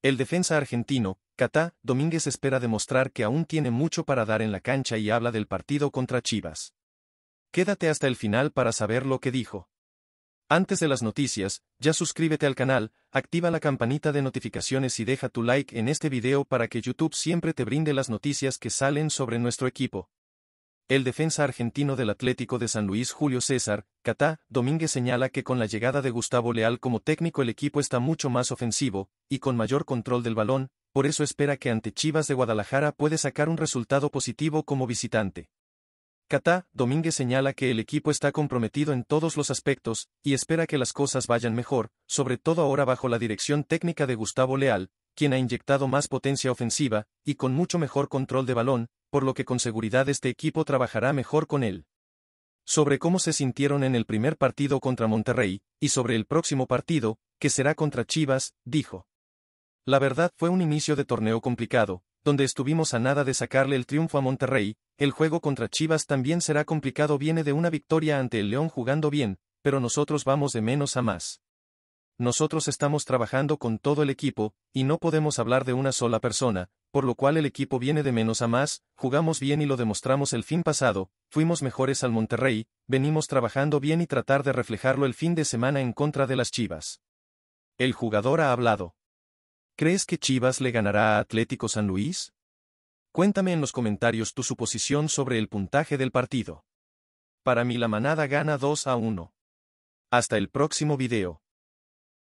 El defensa argentino, Catá Domínguez espera demostrar que aún tiene mucho para dar en la cancha y habla del partido contra Chivas. Quédate hasta el final para saber lo que dijo. Antes de las noticias, ya suscríbete al canal, activa la campanita de notificaciones y deja tu like en este video para que YouTube siempre te brinde las noticias que salen sobre nuestro equipo. El defensa argentino del Atlético de San Luis Julio César, Catá, Domínguez señala que con la llegada de Gustavo Leal como técnico el equipo está mucho más ofensivo, y con mayor control del balón, por eso espera que ante Chivas de Guadalajara puede sacar un resultado positivo como visitante. Catá, Domínguez señala que el equipo está comprometido en todos los aspectos, y espera que las cosas vayan mejor, sobre todo ahora bajo la dirección técnica de Gustavo Leal, quien ha inyectado más potencia ofensiva, y con mucho mejor control de balón, por lo que con seguridad este equipo trabajará mejor con él. Sobre cómo se sintieron en el primer partido contra Monterrey, y sobre el próximo partido, que será contra Chivas, dijo. La verdad fue un inicio de torneo complicado, donde estuvimos a nada de sacarle el triunfo a Monterrey, el juego contra Chivas también será complicado viene de una victoria ante el León jugando bien, pero nosotros vamos de menos a más. Nosotros estamos trabajando con todo el equipo, y no podemos hablar de una sola persona, por lo cual el equipo viene de menos a más, jugamos bien y lo demostramos el fin pasado, fuimos mejores al Monterrey, venimos trabajando bien y tratar de reflejarlo el fin de semana en contra de las Chivas. El jugador ha hablado. ¿Crees que Chivas le ganará a Atlético San Luis? Cuéntame en los comentarios tu suposición sobre el puntaje del partido. Para mí la manada gana 2 a 1. Hasta el próximo video.